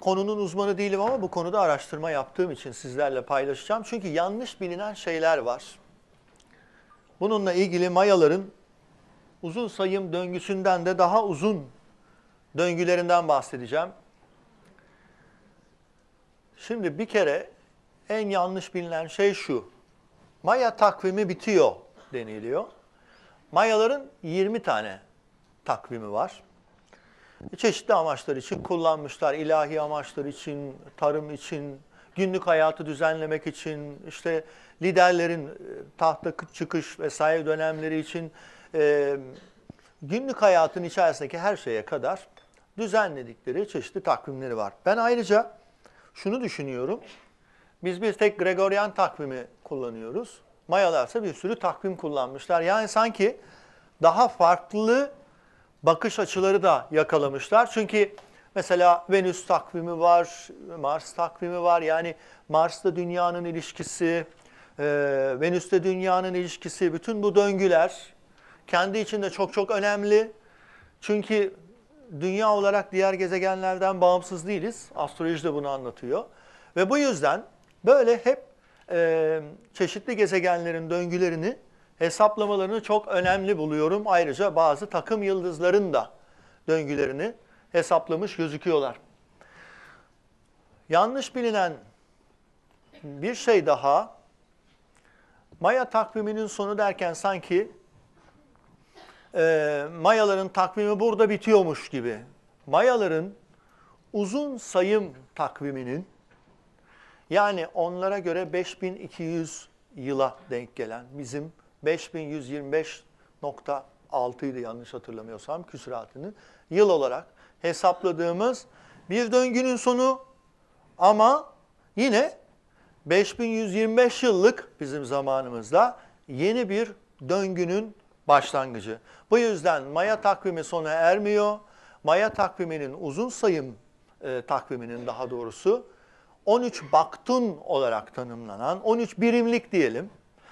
konunun uzmanı değilim ama bu konuda araştırma yaptığım için sizlerle paylaşacağım. Çünkü yanlış bilinen şeyler var. Bununla ilgili Mayaların uzun sayım döngüsünden de daha uzun döngülerinden bahsedeceğim. Şimdi bir kere en yanlış bilinen şey şu. Maya takvimi bitiyor deniliyor. Mayaların 20 tane takvimi var. Çeşitli amaçlar için kullanmışlar. ilahi amaçlar için, tarım için, günlük hayatı düzenlemek için, işte liderlerin e, tahta çıkış vesaire dönemleri için e, günlük hayatın içerisindeki her şeye kadar düzenledikleri çeşitli takvimleri var. Ben ayrıca şunu düşünüyorum. Biz bir tek Gregorian takvimi kullanıyoruz. Mayalarsa bir sürü takvim kullanmışlar. Yani sanki daha farklı bakış açıları da yakalamışlar. Çünkü mesela Venüs takvimi var, Mars takvimi var. Yani Mars'ta dünyanın ilişkisi, e, Venüs'te dünyanın ilişkisi, bütün bu döngüler kendi içinde çok çok önemli. Çünkü dünya olarak diğer gezegenlerden bağımsız değiliz. Astroloji de bunu anlatıyor. Ve bu yüzden böyle hep e, çeşitli gezegenlerin döngülerini, hesaplamalarını çok önemli buluyorum. Ayrıca bazı takım yıldızların da döngülerini hesaplamış gözüküyorlar. Yanlış bilinen bir şey daha, Maya takviminin sonu derken sanki e, Mayaların takvimi burada bitiyormuş gibi. Mayaların uzun sayım takviminin yani onlara göre 5200 yıla denk gelen bizim 5125.6 idi yanlış hatırlamıyorsam küsuratını yıl olarak hesapladığımız bir döngünün sonu ama yine 5125 yıllık bizim zamanımızda yeni bir döngünün başlangıcı. Bu yüzden Maya takvimi sona ermiyor. Maya takviminin uzun sayım e, takviminin daha doğrusu 13 baktun olarak tanımlanan 13 birimlik diyelim.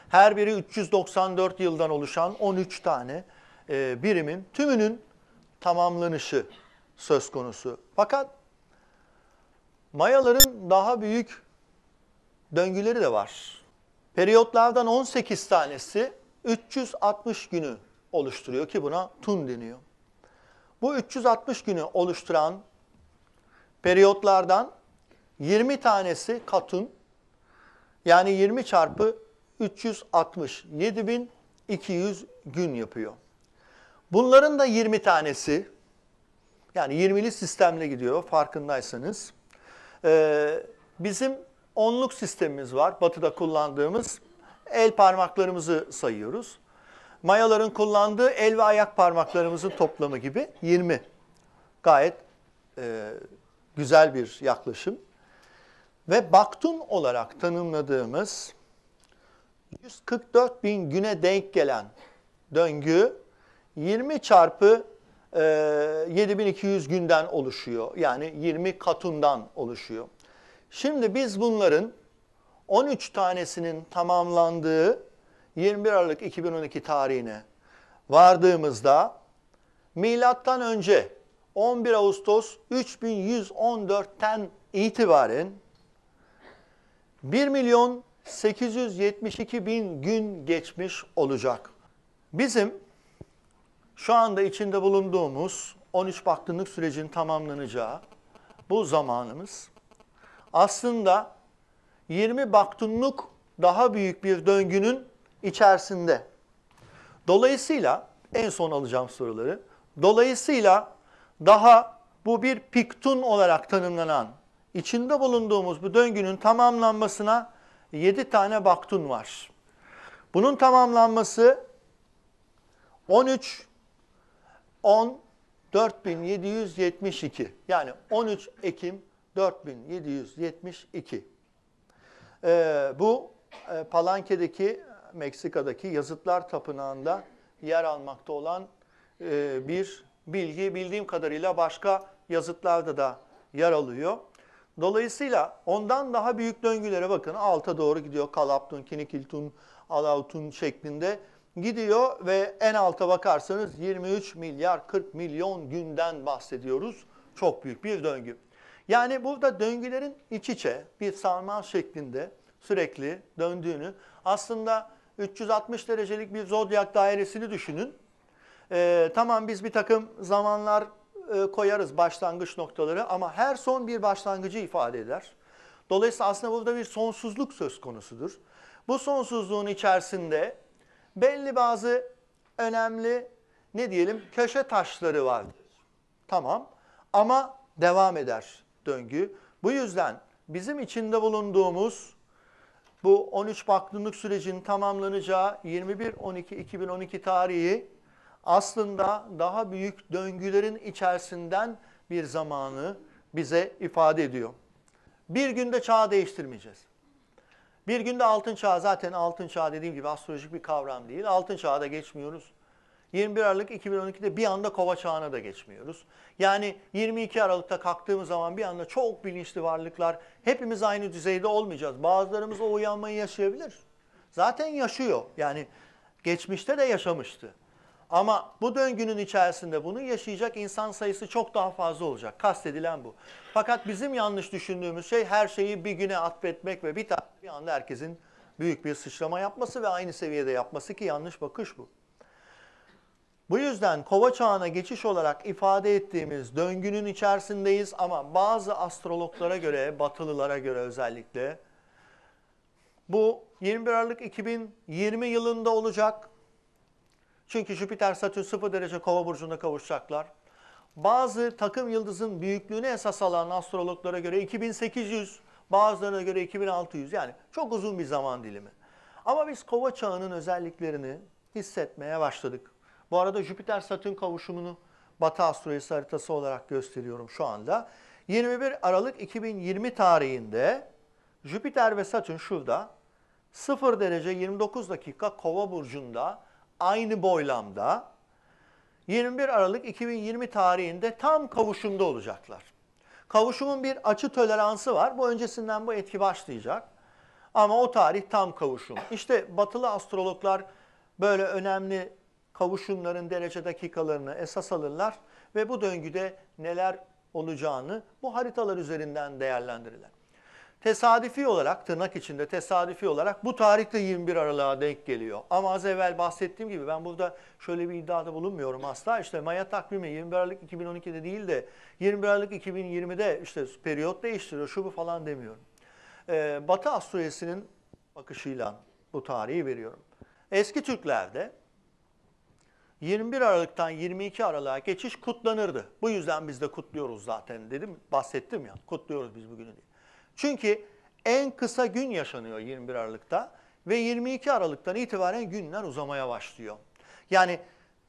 Her biri 394 yıldan oluşan 13 tane e, birimin tümünün tamamlanışı söz konusu. Fakat Mayaların daha büyük döngüleri de var. Periyotlardan 18 tanesi 360 günü oluşturuyor ki buna tun deniyor. Bu 360 günü oluşturan periyotlardan 20 tanesi katun yani 20 çarpı 360 7200 gün yapıyor. Bunların da 20 tanesi yani 20'li sistemle gidiyor farkındaysanız. Ee, bizim onluk sistemimiz var batıda kullandığımız el parmaklarımızı sayıyoruz. Mayaların kullandığı el ve ayak parmaklarımızın toplamı gibi 20. Gayet e, güzel bir yaklaşım. Ve baktun olarak tanımladığımız 144 bin güne denk gelen döngü 20 çarpı e, 7200 günden oluşuyor. Yani 20 katundan oluşuyor. Şimdi biz bunların 13 tanesinin tamamlandığı 21 Aralık 2012 tarihine vardığımızda milattan önce 11 Ağustos 3114'ten itibaren 1 milyon 872 bin gün geçmiş olacak. Bizim şu anda içinde bulunduğumuz 13 baktınlık sürecin tamamlanacağı bu zamanımız aslında 20 baktunluk daha büyük bir döngünün içerisinde. Dolayısıyla en son alacağım soruları. Dolayısıyla daha bu bir piktun olarak tanımlanan içinde bulunduğumuz bu döngünün tamamlanmasına 7 tane baktun var. Bunun tamamlanması 13 10 4772 yani 13 Ekim 4772. E, bu e, Palanke'deki Meksika'daki Yazıtlar Tapınağı'nda yer almakta olan e, bir bilgi bildiğim kadarıyla başka yazıtlarda da yer alıyor. Dolayısıyla ondan daha büyük döngülere bakın. Alta doğru gidiyor. Kalaptun, Kinikiltun, Alautun şeklinde gidiyor ve en alta bakarsanız 23 milyar 40 milyon günden bahsediyoruz. Çok büyük bir döngü. Yani burada döngülerin iç içe bir sarmal şeklinde sürekli döndüğünü aslında 360 derecelik bir zodyak dairesini düşünün. Ee, tamam biz bir takım zamanlar e, koyarız başlangıç noktaları ama her son bir başlangıcı ifade eder. Dolayısıyla aslında burada bir sonsuzluk söz konusudur. Bu sonsuzluğun içerisinde belli bazı önemli ne diyelim köşe taşları vardır. Tamam ama devam eder döngü. Bu yüzden bizim içinde bulunduğumuz bu 13 baktınlık sürecin tamamlanacağı 21-12-2012 tarihi aslında daha büyük döngülerin içerisinden bir zamanı bize ifade ediyor. Bir günde çağ değiştirmeyeceğiz. Bir günde altın çağ zaten altın çağ dediğim gibi astrolojik bir kavram değil. Altın çağda geçmiyoruz. 21 Aralık 2012'de bir anda kova çağına da geçmiyoruz. Yani 22 Aralık'ta kalktığımız zaman bir anda çok bilinçli varlıklar hepimiz aynı düzeyde olmayacağız. Bazılarımız o uyanmayı yaşayabilir. Zaten yaşıyor. Yani geçmişte de yaşamıştı. Ama bu döngünün içerisinde bunu yaşayacak insan sayısı çok daha fazla olacak. Kastedilen bu. Fakat bizim yanlış düşündüğümüz şey her şeyi bir güne atfetmek ve bir, bir anda herkesin büyük bir sıçrama yapması ve aynı seviyede yapması ki yanlış bakış bu. Bu yüzden kova çağına geçiş olarak ifade ettiğimiz döngünün içerisindeyiz ama bazı astrologlara göre, batılılara göre özellikle bu 21 Aralık 2020 yılında olacak. Çünkü Jüpiter Satürn 0 derece kova burcunda kavuşacaklar. Bazı takım yıldızın büyüklüğüne esas alan astrologlara göre 2800, bazılarına göre 2600 yani çok uzun bir zaman dilimi. Ama biz kova çağının özelliklerini hissetmeye başladık. Bu arada Jüpiter-Satürn kavuşumunu Batı astrolojisi haritası olarak gösteriyorum şu anda. 21 Aralık 2020 tarihinde Jüpiter ve Satürn şurada 0 derece 29 dakika Kova burcunda aynı boylamda 21 Aralık 2020 tarihinde tam kavuşumda olacaklar. Kavuşumun bir açı toleransı var. Bu öncesinden bu etki başlayacak. Ama o tarih tam kavuşum. İşte batılı astrologlar böyle önemli kavuşumların derece dakikalarını esas alırlar ve bu döngüde neler olacağını bu haritalar üzerinden değerlendirirler. Tesadüfi olarak tırnak içinde tesadüfi olarak bu tarihte 21 Aralık'a denk geliyor. Ama az evvel bahsettiğim gibi ben burada şöyle bir iddiada bulunmuyorum asla. İşte Maya takvimi 21 Aralık 2012'de değil de 21 Aralık 2020'de işte periyot değiştiriyor şu bu falan demiyorum. Ee, Batı astrolojisinin bakışıyla bu tarihi veriyorum. Eski Türklerde 21 Aralık'tan 22 Aralık'a geçiş kutlanırdı. Bu yüzden biz de kutluyoruz zaten dedim. Bahsettim ya kutluyoruz biz bugünü diye. Çünkü en kısa gün yaşanıyor 21 Aralık'ta ve 22 Aralık'tan itibaren günler uzamaya başlıyor. Yani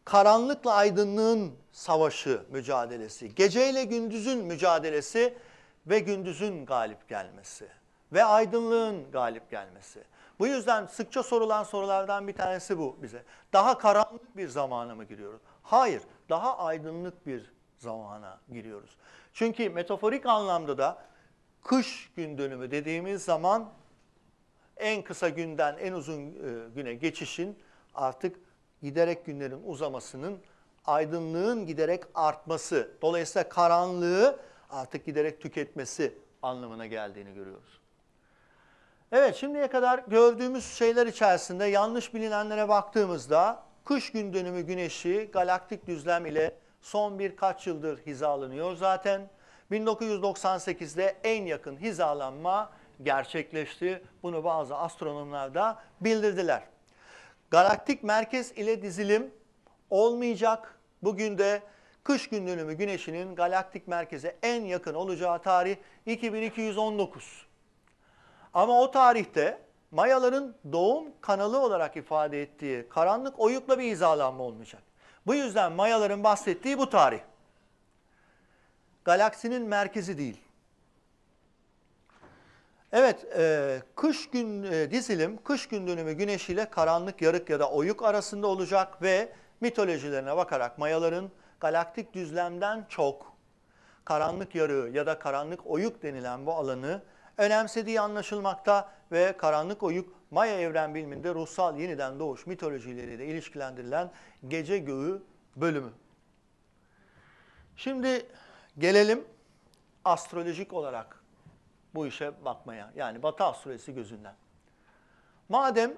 karanlıkla aydınlığın savaşı, mücadelesi, geceyle gündüzün mücadelesi ve gündüzün galip gelmesi ve aydınlığın galip gelmesi. Bu yüzden sıkça sorulan sorulardan bir tanesi bu bize. Daha karanlık bir zamana mı giriyoruz? Hayır, daha aydınlık bir zamana giriyoruz. Çünkü metaforik anlamda da kış gün dönümü dediğimiz zaman en kısa günden en uzun e, güne geçişin artık giderek günlerin uzamasının aydınlığın giderek artması, dolayısıyla karanlığı artık giderek tüketmesi anlamına geldiğini görüyoruz. Evet şimdiye kadar gördüğümüz şeyler içerisinde yanlış bilinenlere baktığımızda kış gün dönümü güneşi galaktik düzlem ile son birkaç yıldır hizalanıyor zaten. 1998'de en yakın hizalanma gerçekleşti. Bunu bazı astronomlar da bildirdiler. Galaktik merkez ile dizilim olmayacak. Bugün de kış gün dönümü güneşinin galaktik merkeze en yakın olacağı tarih 2219. Ama o tarihte Mayaların doğum kanalı olarak ifade ettiği karanlık oyukla bir hizalanma olmayacak. Bu yüzden Mayaların bahsettiği bu tarih. Galaksinin merkezi değil. Evet, e, kış gün e, dizilim kış gün dönümü ile karanlık yarık ya da oyuk arasında olacak ve mitolojilerine bakarak Mayaların galaktik düzlemden çok karanlık yarığı ya da karanlık oyuk denilen bu alanı önemsediği anlaşılmakta ve karanlık oyuk Maya evren biliminde ruhsal yeniden doğuş mitolojileriyle ilişkilendirilen gece göğü bölümü. Şimdi gelelim astrolojik olarak bu işe bakmaya. Yani Batı astrolojisi gözünden. Madem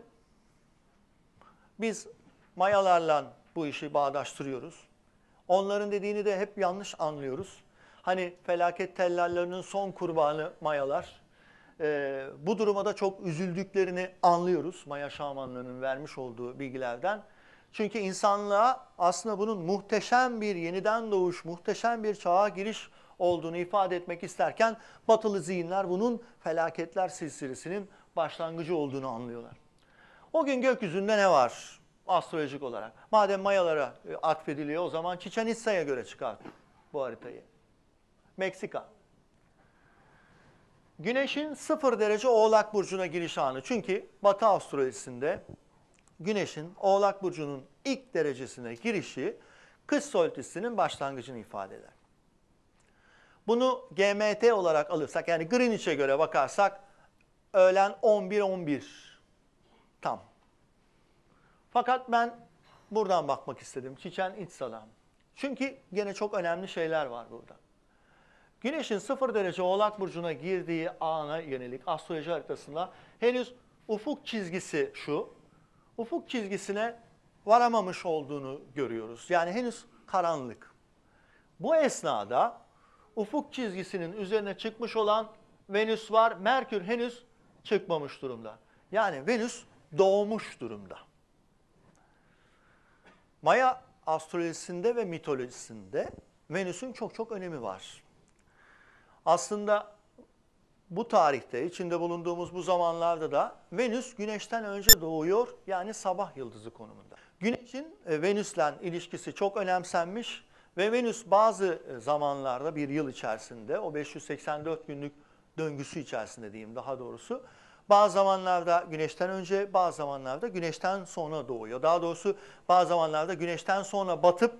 biz mayalarla bu işi bağdaştırıyoruz. Onların dediğini de hep yanlış anlıyoruz. Hani felaket tellallarının son kurbanı mayalar. E, bu duruma da çok üzüldüklerini anlıyoruz Maya şamanlarının vermiş olduğu bilgilerden. Çünkü insanlığa aslında bunun muhteşem bir yeniden doğuş, muhteşem bir çağa giriş olduğunu ifade etmek isterken batılı zihinler bunun felaketler silsilesinin başlangıcı olduğunu anlıyorlar. O gün gökyüzünde ne var astrolojik olarak? Madem Mayalara e, atfediliyor o zaman Çiçen Itza'ya göre çıkar bu haritayı. Meksika. Güneşin 0 derece Oğlak Burcu'na giriş anı. Çünkü Batı astrolojisinde Güneş'in Oğlak Burcu'nun ilk derecesine girişi kış solstisinin başlangıcını ifade eder. Bunu GMT olarak alırsak yani Greenwich'e göre bakarsak öğlen 11-11 tam. Fakat ben buradan bakmak istedim. Çiçen iç salam. Çünkü gene çok önemli şeyler var burada. Güneşin 0 derece oğlak burcuna girdiği ana yönelik astroloji haritasında henüz ufuk çizgisi şu. Ufuk çizgisine varamamış olduğunu görüyoruz. Yani henüz karanlık. Bu esnada ufuk çizgisinin üzerine çıkmış olan Venüs var. Merkür henüz çıkmamış durumda. Yani Venüs doğmuş durumda. Maya astrolojisinde ve mitolojisinde Venüs'ün çok çok önemi var. Aslında bu tarihte içinde bulunduğumuz bu zamanlarda da Venüs Güneş'ten önce doğuyor yani sabah yıldızı konumunda. Güneş'in e, Venüs'le ilişkisi çok önemsenmiş ve Venüs bazı e, zamanlarda bir yıl içerisinde o 584 günlük döngüsü içerisinde diyeyim daha doğrusu bazı zamanlarda güneşten önce bazı zamanlarda güneşten sonra doğuyor. Daha doğrusu bazı zamanlarda güneşten sonra batıp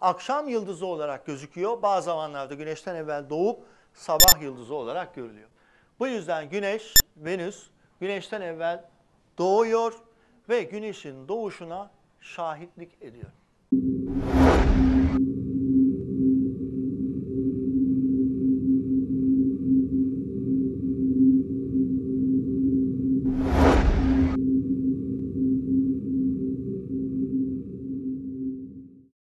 akşam yıldızı olarak gözüküyor. Bazı zamanlarda güneşten evvel doğup sabah yıldızı olarak görülüyor. Bu yüzden Güneş, Venüs Güneş'ten evvel doğuyor ve Güneş'in doğuşuna şahitlik ediyor.